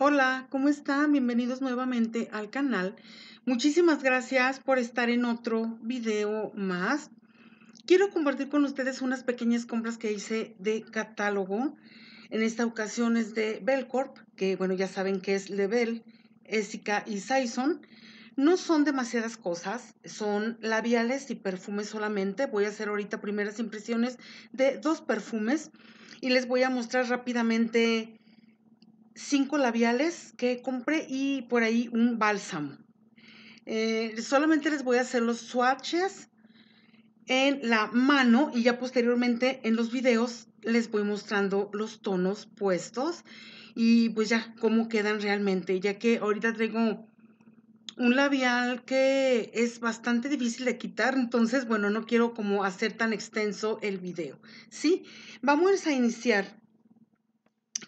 Hola, ¿cómo están? Bienvenidos nuevamente al canal. Muchísimas gracias por estar en otro video más. Quiero compartir con ustedes unas pequeñas compras que hice de catálogo. En esta ocasión es de Belcorp, que bueno, ya saben que es Level, Essica y Saison. No son demasiadas cosas, son labiales y perfumes solamente. Voy a hacer ahorita primeras impresiones de dos perfumes y les voy a mostrar rápidamente cinco labiales que compré y por ahí un bálsamo. Eh, solamente les voy a hacer los swatches en la mano y ya posteriormente en los videos les voy mostrando los tonos puestos y pues ya cómo quedan realmente, ya que ahorita tengo un labial que es bastante difícil de quitar, entonces bueno, no quiero como hacer tan extenso el video, ¿sí? Vamos a iniciar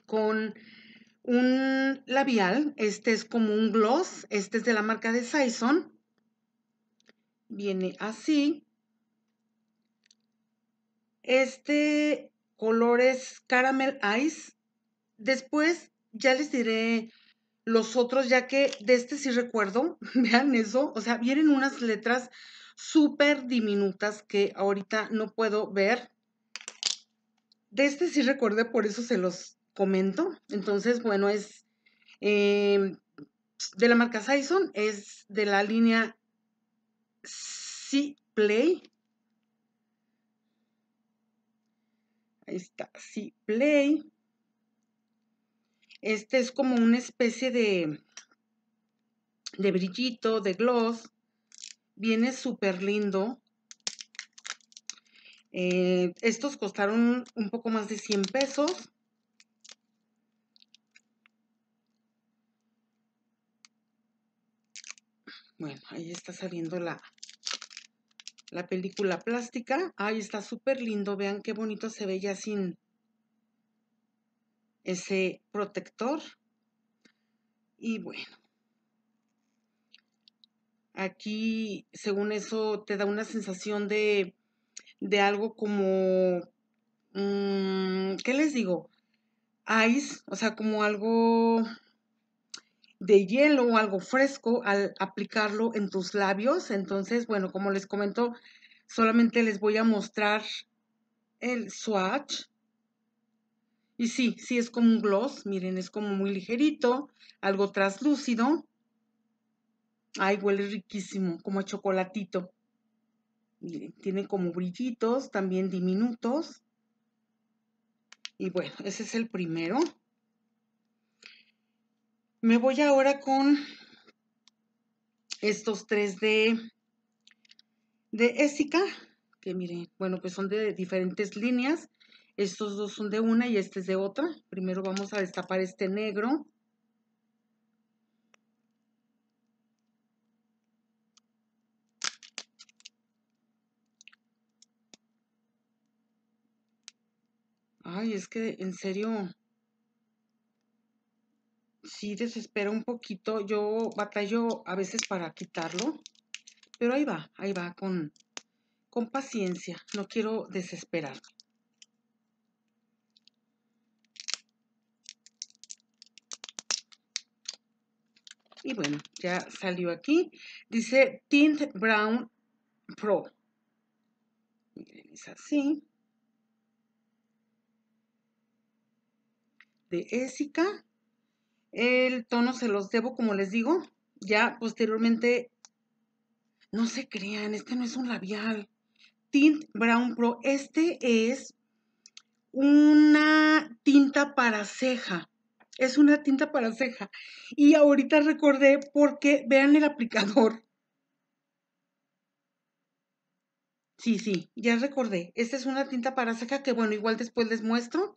con un labial, este es como un gloss, este es de la marca de Saison. Viene así. Este color es Caramel Ice. Después ya les diré los otros, ya que de este sí recuerdo, vean eso, o sea, vienen unas letras súper diminutas que ahorita no puedo ver. De este sí recuerdo, por eso se los comento. Entonces, bueno, es em, de la marca Sison, es de la línea C-Play. Ahí está, C-Play. Este es como una especie de, de brillito, de gloss. Viene súper lindo. Eh, estos costaron un poco más de 100 pesos. Bueno, ahí está saliendo la, la película plástica. Ahí está súper lindo. Vean qué bonito se ve ya sin ese protector. Y bueno. Aquí, según eso, te da una sensación de, algo como... Mm, ¿Qué les digo? Ice, o sea, como algo de hielo o algo fresco al aplicarlo en tus labios. Entonces, bueno, como les comento, solamente les voy a mostrar el swatch. Y sí, sí es como un gloss, miren, es como muy ligerito, algo traslúcido. Ay, huele riquísimo, como a chocolatito. tiene como brillitos, también diminutos. Y bueno, ese es el primero. Me voy ahora con estos tres de, de que miren, bueno, pues son de diferentes líneas. Estos dos son de una y este es de otra. Primero vamos a destapar este negro. Ay, es que en serio, si desespera un poquito. Yo batallo a veces para quitarlo, pero ahí va, ahí va con, con paciencia. No quiero desesperar. Y bueno, ya salió aquí. Dice Tint Brown Pro. Miren, es así. De Ésica. El tono se los debo, como les digo. Ya posteriormente, no se crean, este no es un labial. Tint Brown Pro, este es una tinta para ceja. Es una tinta para ceja. Y ahorita recordé porque, vean el aplicador. Sí, sí, ya recordé. Esta es una tinta para ceja que, bueno, igual después les muestro.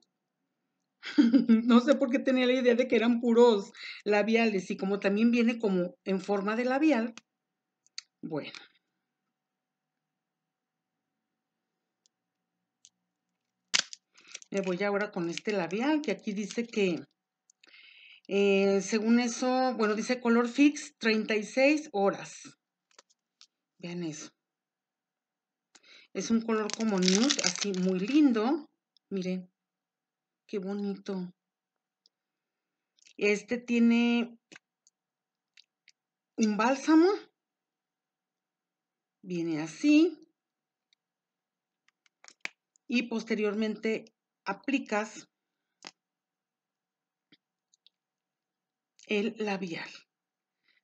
no sé por qué tenía la idea de que eran puros labiales y como también viene como en forma de labial, bueno. Me voy ahora con este labial que aquí dice que, eh, según eso, bueno, dice color fix 36 horas. Vean eso. Es un color como nude, así muy lindo. Miren. Qué bonito. Este tiene un bálsamo. Viene así. Y posteriormente aplicas el labial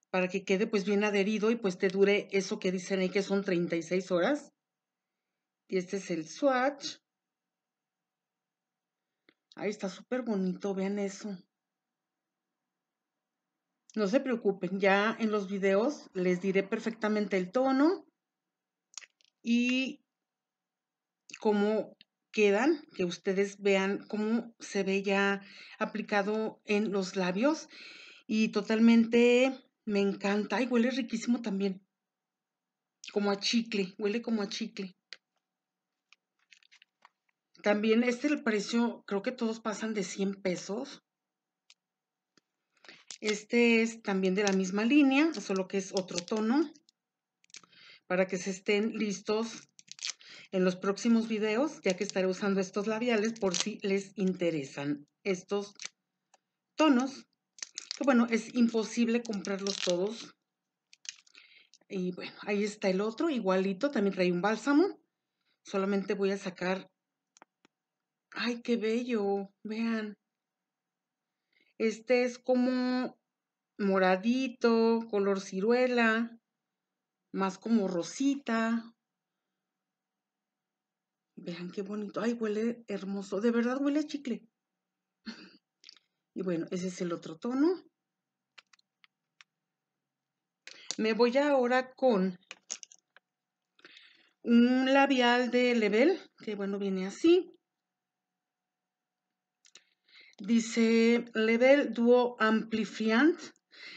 para que quede pues bien adherido y pues te dure eso que dicen ahí que son 36 horas. Y este es el swatch. Ahí está súper bonito, vean eso. No se preocupen, ya en los videos les diré perfectamente el tono y cómo quedan, que ustedes vean cómo se ve ya aplicado en los labios y totalmente me encanta y huele riquísimo también, como a chicle, huele como a chicle. También este es el precio, creo que todos pasan de 100 pesos. Este es también de la misma línea, solo que es otro tono, para que se estén listos en los próximos videos, ya que estaré usando estos labiales por si les interesan estos tonos. Que bueno, es imposible comprarlos todos. Y bueno, ahí está el otro, igualito, también trae un bálsamo. Solamente voy a sacar Ay, qué bello, vean. Este es como moradito, color ciruela, más como rosita. Vean qué bonito. Ay, huele hermoso. De verdad huele chicle. Y bueno, ese es el otro tono. Me voy ahora con un labial de Level, que bueno, viene así. Dice, level duo amplifiant,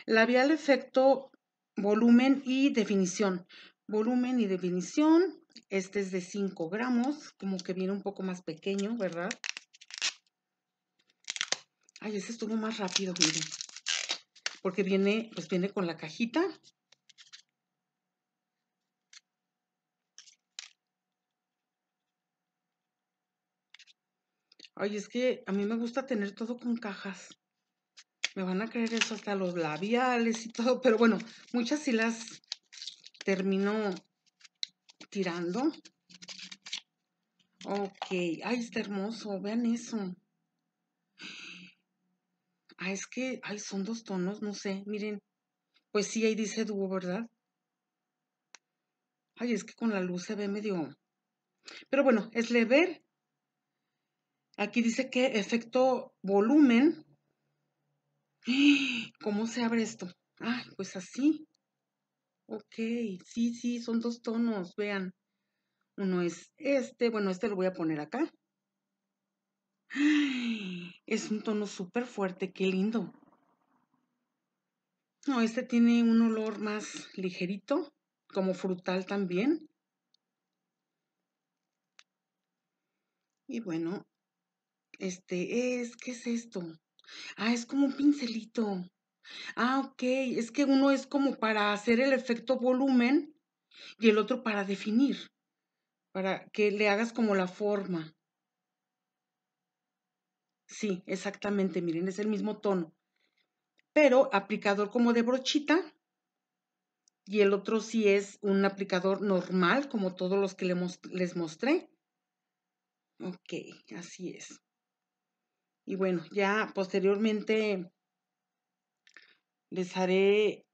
labial efecto, volumen y definición. Volumen y definición, este es de 5 gramos, como que viene un poco más pequeño, ¿verdad? Ay, ese estuvo más rápido, miren. Porque viene, pues viene con la cajita Ay, es que a mí me gusta tener todo con cajas. Me van a creer eso, hasta los labiales y todo. Pero bueno, muchas sí las termino tirando. Ok, ay, está hermoso, vean eso. Ay, ah, es que, ay, son dos tonos, no sé, miren. Pues sí, ahí dice dúo, ¿verdad? Ay, es que con la luz se ve medio... Pero bueno, es lever Aquí dice que efecto volumen. ¿Cómo se abre esto? Ah, pues así. Ok, sí, sí, son dos tonos, vean. Uno es este, bueno, este lo voy a poner acá. Es un tono súper fuerte, qué lindo. No, este tiene un olor más ligerito, como frutal también. Y bueno, este, es, ¿qué es esto? Ah, es como un pincelito. Ah, ok, es que uno es como para hacer el efecto volumen y el otro para definir, para que le hagas como la forma. Sí, exactamente, miren, es el mismo tono. Pero aplicador como de brochita y el otro sí es un aplicador normal, como todos los que les mostré. Ok, así es. Y bueno, ya posteriormente les haré,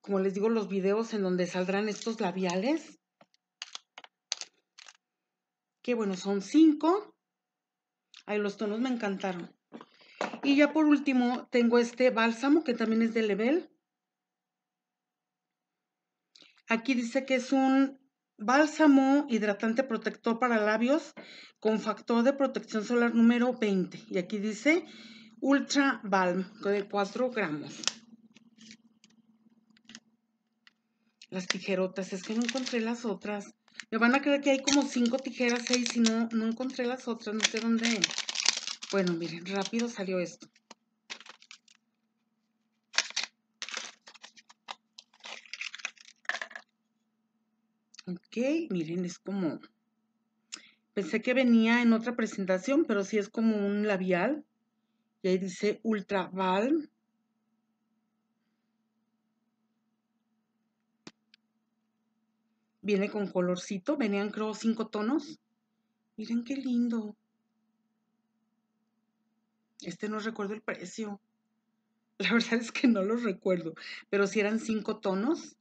como les digo, los videos en donde saldrán estos labiales. Que bueno, son cinco. Ay, los tonos me encantaron. Y ya por último, tengo este bálsamo que también es de Level. Aquí dice que es un Bálsamo hidratante protector para labios con factor de protección solar número 20. Y aquí dice Ultra Balm de 4 gramos. Las tijerotas, es que no encontré las otras. Me van a creer que hay como 5 tijeras, ahí, si no, no encontré las otras, no sé dónde. Bueno, miren, rápido salió esto. Ok, miren, es como... Pensé que venía en otra presentación, pero sí es como un labial. Y ahí dice Ultra Balm. Viene con colorcito. Venían, creo, cinco tonos. Miren qué lindo. Este no recuerdo el precio. La verdad es que no lo recuerdo. Pero si eran cinco tonos.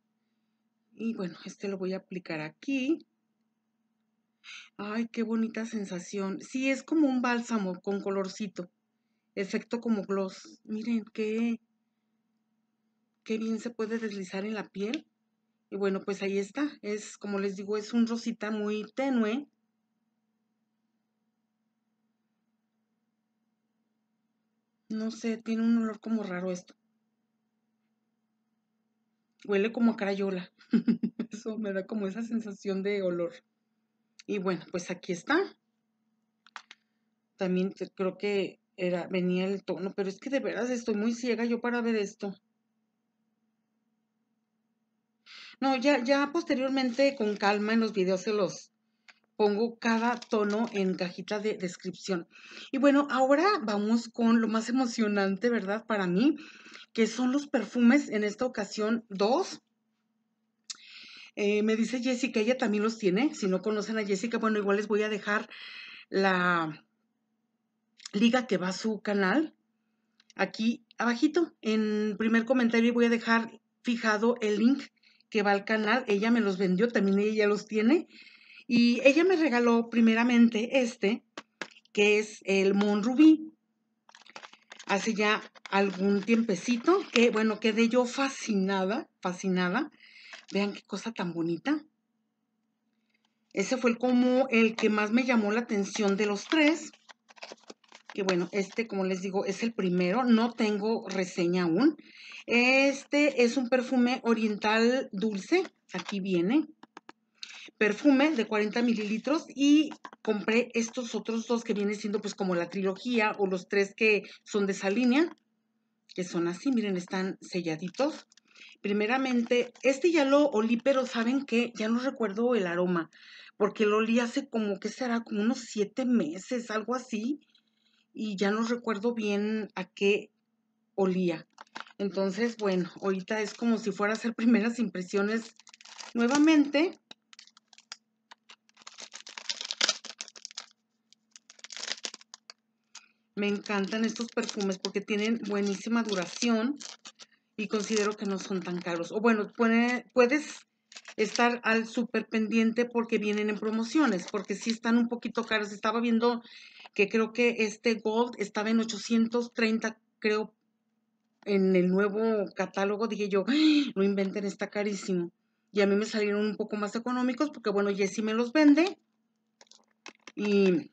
Y bueno, este lo voy a aplicar aquí. Ay, qué bonita sensación. Sí, es como un bálsamo con colorcito. Efecto como gloss. Miren qué, qué bien se puede deslizar en la piel. Y bueno, pues ahí está. Es, como les digo, es un rosita muy tenue. No sé, tiene un olor como raro esto. Huele como a crayola. Eso me da como esa sensación de olor. Y bueno, pues aquí está. También creo que era, venía el tono, pero es que de veras estoy muy ciega yo para ver esto. No, ya, ya posteriormente con calma en los videos se los, pongo cada tono en cajita de descripción. Y bueno, ahora vamos con lo más emocionante, ¿verdad? Para mí, que son los perfumes, en esta ocasión dos. Eh, me dice Jessica, ella también los tiene. Si no conocen a Jessica, bueno, igual les voy a dejar la liga que va a su canal aquí abajito en primer comentario voy a dejar fijado el link que va al canal. Ella me los vendió, también ella los tiene. Y ella me regaló primeramente este, que es el Mon Rubí. Hace ya algún tiempecito, que bueno, quedé yo fascinada, fascinada. Vean qué cosa tan bonita. Ese fue como el que más me llamó la atención de los tres. Que bueno, este, como les digo, es el primero. No tengo reseña aún. Este es un perfume oriental dulce. Aquí viene perfume de 40 mililitros y compré estos otros dos que vienen siendo pues como la trilogía o los tres que son de esa línea, que son así, miren, están selladitos. Primeramente, este ya lo olí, pero saben que ya no recuerdo el aroma, porque lo olí hace como, que será? Como unos siete meses, algo así, y ya no recuerdo bien a qué olía. Entonces, bueno, ahorita es como si fuera a hacer primeras impresiones nuevamente Me encantan estos perfumes porque tienen buenísima duración y considero que no son tan caros. O bueno, puedes estar al súper pendiente porque vienen en promociones, porque sí están un poquito caros. Estaba viendo que creo que este Gold estaba en 830, creo, en el nuevo catálogo. Dije yo, no ¡Ah! inventen, está carísimo. Y a mí me salieron un poco más económicos porque, bueno, Jessy me los vende. Y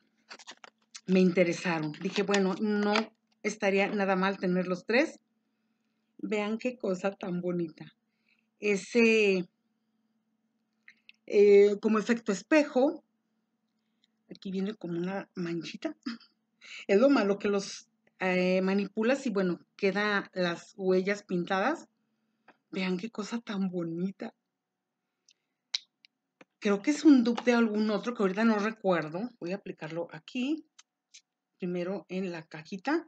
me interesaron. Dije, bueno, no estaría nada mal tener los tres. Vean qué cosa tan bonita. Ese, eh, como efecto espejo, aquí viene como una manchita. Es lo malo que los eh, manipulas y bueno, quedan las huellas pintadas. Vean qué cosa tan bonita. Creo que es un dupe de algún otro que ahorita no recuerdo. Voy a aplicarlo aquí primero en la cajita.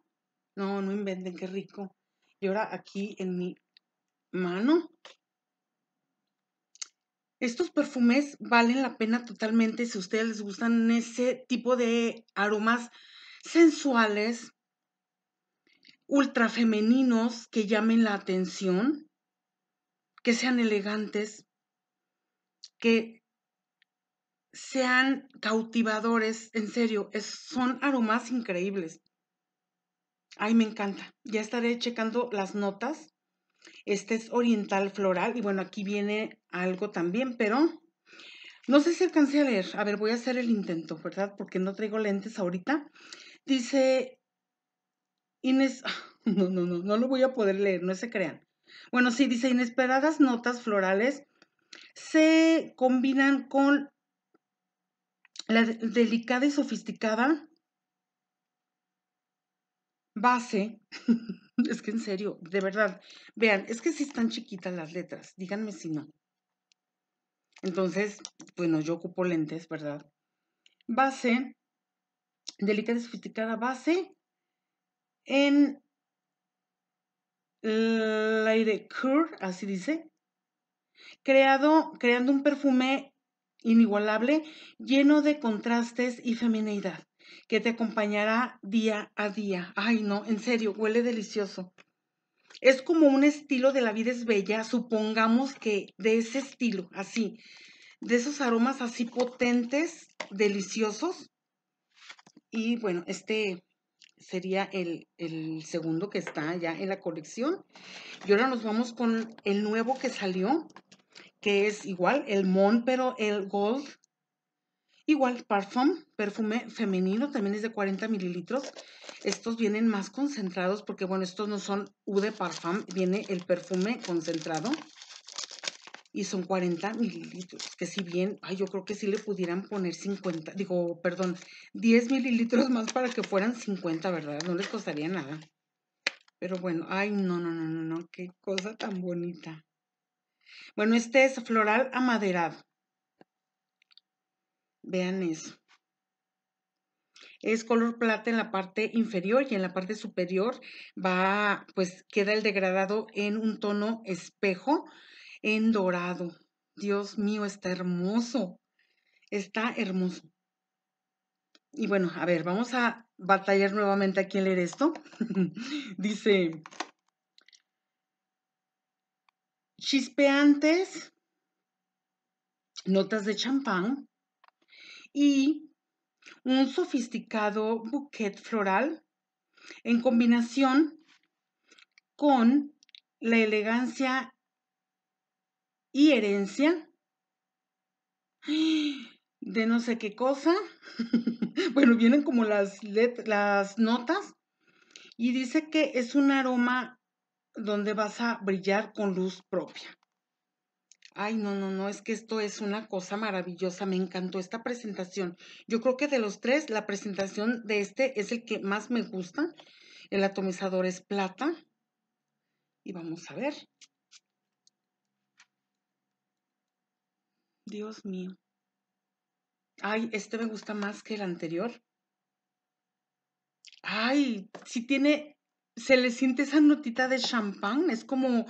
No, no inventen, qué rico. Y ahora aquí en mi mano. Estos perfumes valen la pena totalmente si a ustedes les gustan ese tipo de aromas sensuales, ultra femeninos que llamen la atención, que sean elegantes, que sean cautivadores, en serio, son aromas increíbles. Ay, me encanta. Ya estaré checando las notas. Este es oriental floral y bueno, aquí viene algo también, pero no sé si alcancé a leer. A ver, voy a hacer el intento, ¿verdad? Porque no traigo lentes ahorita. Dice Inés, no, no, no, no lo voy a poder leer, no se crean. Bueno, sí, dice inesperadas notas florales se combinan con la delicada y sofisticada base, es que en serio, de verdad, vean, es que si sí están chiquitas las letras, díganme si no. Entonces, bueno, yo ocupo lentes, ¿verdad? Base, delicada y sofisticada base en Lady Cure, así dice, creado, creando un perfume inigualable, lleno de contrastes y femineidad, que te acompañará día a día. Ay, no, en serio, huele delicioso. Es como un estilo de la vida es bella, supongamos que de ese estilo, así, de esos aromas así potentes, deliciosos. Y bueno, este sería el, el segundo que está ya en la colección. Y ahora nos vamos con el nuevo que salió, que es igual el Mon, pero el Gold. Igual Parfum, perfume femenino, también es de 40 mililitros. Estos vienen más concentrados porque, bueno, estos no son U de Parfum, viene el perfume concentrado. Y son 40 mililitros, que si bien, ay, yo creo que sí le pudieran poner 50, digo, perdón, 10 mililitros más para que fueran 50, ¿verdad? No les costaría nada. Pero bueno, ay, no, no, no, no, no, qué cosa tan bonita. Bueno, este es floral amaderado. Vean eso. Es color plata en la parte inferior y en la parte superior va, pues queda el degradado en un tono espejo en dorado. Dios mío, está hermoso. Está hermoso. Y bueno, a ver, vamos a batallar nuevamente aquí en leer esto. Dice, chispeantes notas de champán y un sofisticado bouquet floral en combinación con la elegancia y herencia de no sé qué cosa. bueno, vienen como las, las notas y dice que es un aroma donde vas a brillar con luz propia. Ay, no, no, no, es que esto es una cosa maravillosa, me encantó esta presentación. Yo creo que de los tres, la presentación de este es el que más me gusta. El atomizador es plata. Y vamos a ver. Dios mío. Ay, este me gusta más que el anterior. Ay, sí tiene se le siente esa notita de champán, es como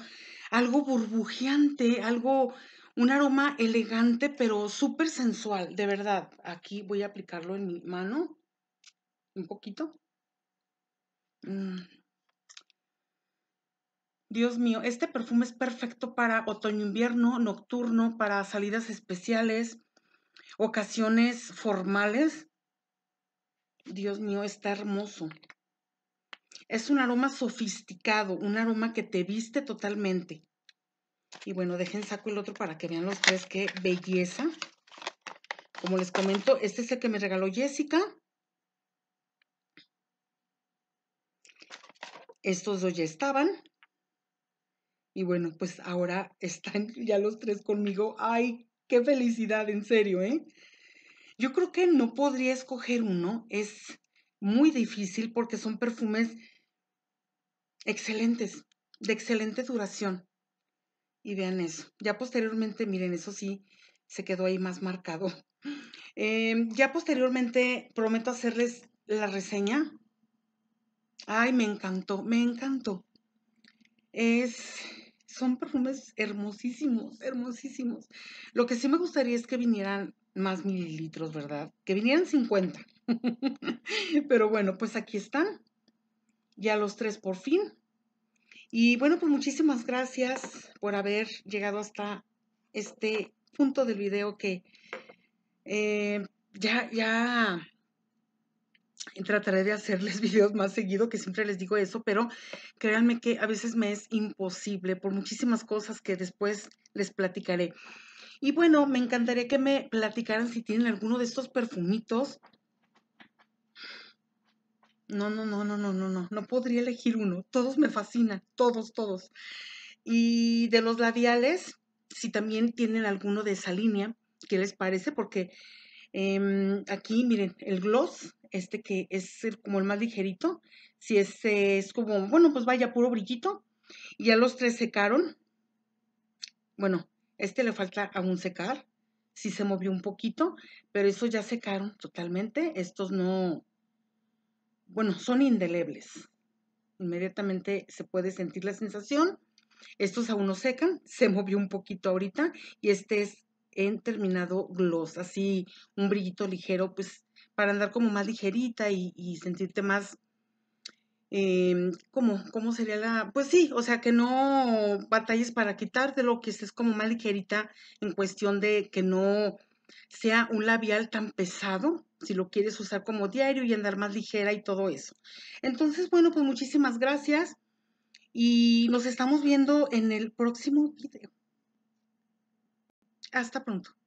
algo burbujeante, algo, un aroma elegante, pero súper sensual, de verdad. Aquí voy a aplicarlo en mi mano, un poquito. Mm. Dios mío, este perfume es perfecto para otoño-invierno, nocturno, para salidas especiales, ocasiones formales. Dios mío, está hermoso. Es un aroma sofisticado, un aroma que te viste totalmente. Y bueno, dejen saco el otro para que vean los tres qué belleza. Como les comento, este es el que me regaló Jessica. Estos dos ya estaban. Y bueno, pues ahora están ya los tres conmigo. ¡Ay, qué felicidad, en serio, eh! Yo creo que no podría escoger uno. Es muy difícil porque son perfumes excelentes, de excelente duración. Y vean eso. Ya posteriormente, miren, eso sí, se quedó ahí más marcado. Em, ya posteriormente prometo hacerles la reseña. Ay, me encantó, me encantó. Es, son perfumes hermosísimos, hermosísimos. Lo que sí me gustaría es que vinieran más mililitros, ¿verdad? Que vinieran 50. Pero bueno, pues aquí están. Ya los tres por fin. Y bueno, pues muchísimas gracias por haber llegado hasta este punto del video que eh, ya, ya trataré de hacerles videos más seguido, que siempre les digo eso, pero créanme que a veces me es imposible por muchísimas cosas que después les platicaré. Y bueno, me encantaría que me platicaran si tienen alguno de estos perfumitos no, no, no, no, no, no, no. No podría elegir uno. Todos me fascinan. Todos, todos. Y de los labiales, si también tienen alguno de esa línea, ¿qué les parece? Porque em, aquí, miren, el gloss, este que es como el más ligerito, si es, es como, bueno, pues vaya, puro brillito. Y ya los tres secaron. Bueno, este le falta aún secar. Sí se movió un poquito, pero eso ya secaron totalmente. Estos no, bueno, son indelebles. Inmediatamente se puede sentir la sensación. Estos aún no secan, se movió un poquito ahorita y este es en terminado gloss, así un brillito ligero, pues para andar como más ligerita y, sentirte más, eh, em, como, ¿cómo sería la? Pues sí, o sea, que no batalles para lo que es como más ligerita en cuestión de que no sea un labial tan pesado, si lo quieres usar como diario y andar más ligera y todo eso. Entonces, bueno, pues muchísimas gracias y nos estamos viendo en el próximo video. Hasta pronto.